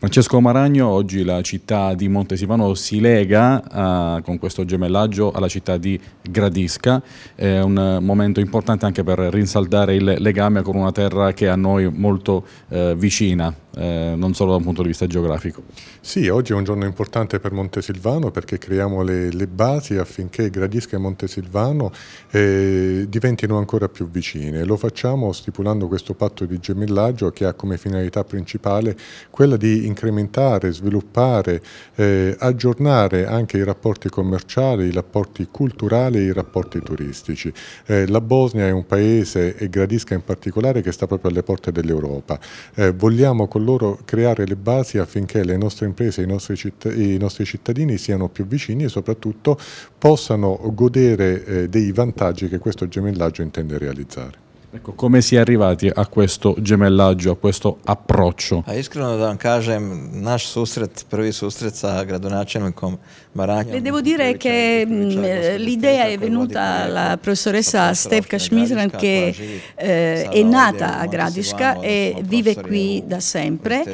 Francesco Maragno, oggi la città di Montesivano si lega eh, con questo gemellaggio alla città di Gradisca, è un momento importante anche per rinsaldare il legame con una terra che a noi molto eh, vicina eh, non solo da un punto di vista geografico. Sì, oggi è un giorno importante per Montesilvano perché creiamo le, le basi affinché Gradisca e Montesilvano eh, diventino ancora più vicine. Lo facciamo stipulando questo patto di gemellaggio che ha come finalità principale quella di incrementare, sviluppare, eh, aggiornare anche i rapporti commerciali, i rapporti culturali e i rapporti turistici. Eh, la Bosnia è un paese, e Gradisca in particolare, che sta proprio alle porte dell'Europa. Eh, vogliamo con loro creare le basi affinché le nostre imprese, i i nostri cittadini siano più vicini e soprattutto possano godere eh, dei vantaggi che questo gemellaggio intende realizzare. Ecco, come si è arrivati a questo gemellaggio, a questo approccio? A iskreno da kažem, naš susret, prvi susret sa gradonačelnikom Baranja. Le devo dire che mm, l'idea è venuta alla professoressa Stevka Šmizran che eh, è nata a Gradisca e vive qui da sempre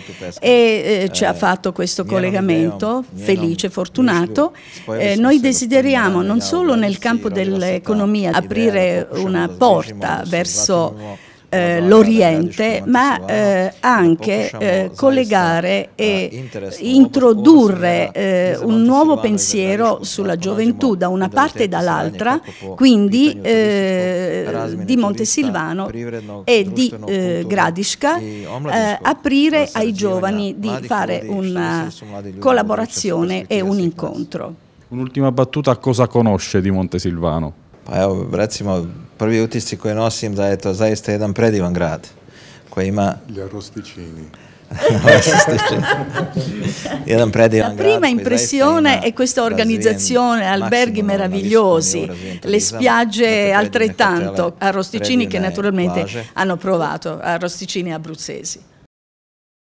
e eh, ci ha eh, fatto questo collegamento felice, fortunato. Eh, noi desideriamo non solo nel campo dell'economia aprire una porta verso verso eh, l'Oriente, ma eh, anche eh, collegare e introdurre un nuovo pensiero sulla gioventù da una parte e dall'altra, quindi di Montesilvano e di eh, Gradiška, aprire ai giovani di fare una collaborazione e un incontro. Un'ultima battuta, cosa conosce di Montesilvano? Pa evo, recimo, prvi utisci koje nosim da je to zaista jedan predivan grad koji ima... Lja Rostičini. La prima impressione è questa organizzazione, alberghi meravigliosi, le spiagge altrettanto, a Rosticini che naturalmente hanno provato, a Rosticini abruzzesi.